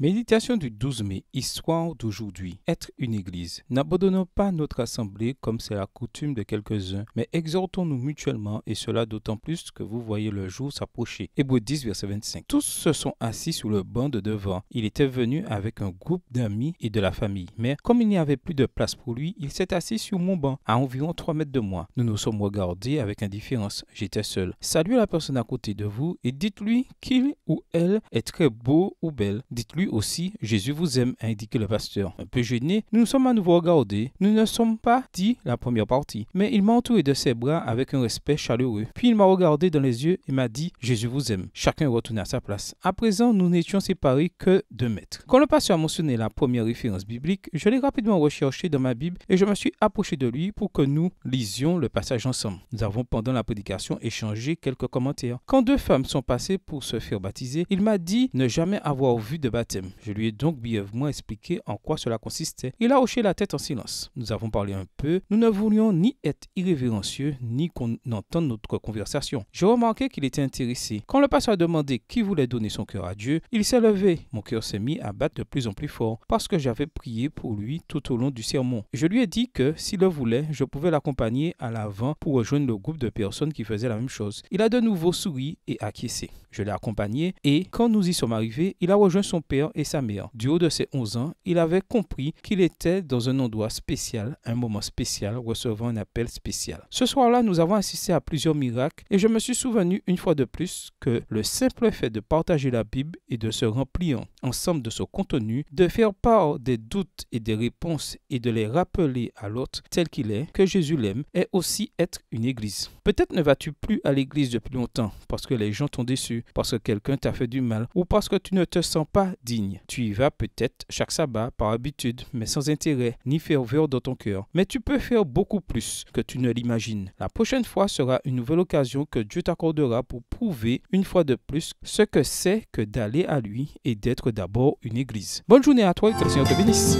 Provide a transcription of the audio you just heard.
Méditation du 12 mai, histoire d'aujourd'hui. Être une église. N'abandonnons pas notre assemblée comme c'est la coutume de quelques-uns, mais exhortons-nous mutuellement et cela d'autant plus que vous voyez le jour s'approcher. Hébreu 10, verset 25. Tous se sont assis sur le banc de devant. Il était venu avec un groupe d'amis et de la famille, mais comme il n'y avait plus de place pour lui, il s'est assis sur mon banc, à environ 3 mètres de moi. Nous nous sommes regardés avec indifférence. J'étais seul. Saluez la personne à côté de vous et dites-lui qu'il ou elle est très beau ou belle. Dites-lui aussi, Jésus vous aime, a indiqué le pasteur. Un peu gêné, nous nous sommes à nouveau regardés. Nous ne sommes pas dit la première partie, mais il m'a entouré de ses bras avec un respect chaleureux. Puis il m'a regardé dans les yeux et m'a dit Jésus vous aime. Chacun est retourné à sa place. À présent, nous n'étions séparés que deux mètres. Quand le pasteur a mentionné la première référence biblique, je l'ai rapidement recherché dans ma Bible et je me suis approché de lui pour que nous lisions le passage ensemble. Nous avons pendant la prédication échangé quelques commentaires. Quand deux femmes sont passées pour se faire baptiser, il m'a dit ne jamais avoir vu de baptême je lui ai donc brièvement expliqué en quoi cela consistait. Il a hoché la tête en silence. Nous avons parlé un peu. Nous ne voulions ni être irrévérencieux, ni qu'on entende notre conversation. J'ai remarqué qu'il était intéressé. Quand le pasteur a demandé qui voulait donner son cœur à Dieu, il s'est levé. Mon cœur s'est mis à battre de plus en plus fort parce que j'avais prié pour lui tout au long du sermon. Je lui ai dit que, s'il le voulait, je pouvais l'accompagner à l'avant pour rejoindre le groupe de personnes qui faisaient la même chose. Il a de nouveau souri et acquiescé. Je l'ai accompagné et quand nous y sommes arrivés, il a rejoint son père et sa mère. Du haut de ses 11 ans, il avait compris qu'il était dans un endroit spécial, un moment spécial, recevant un appel spécial. Ce soir-là, nous avons assisté à plusieurs miracles et je me suis souvenu une fois de plus que le simple fait de partager la Bible et de se remplir ensemble de son contenu, de faire part des doutes et des réponses et de les rappeler à l'autre tel qu'il est, que Jésus l'aime, est aussi être une église. Peut-être ne vas-tu plus à l'église depuis longtemps parce que les gens t'ont déçu parce que quelqu'un t'a fait du mal ou parce que tu ne te sens pas digne. Tu y vas peut-être chaque sabbat par habitude, mais sans intérêt ni ferveur dans ton cœur. Mais tu peux faire beaucoup plus que tu ne l'imagines. La prochaine fois sera une nouvelle occasion que Dieu t'accordera pour prouver une fois de plus ce que c'est que d'aller à lui et d'être d'abord une église. Bonne journée à toi et que le Seigneur te bénisse.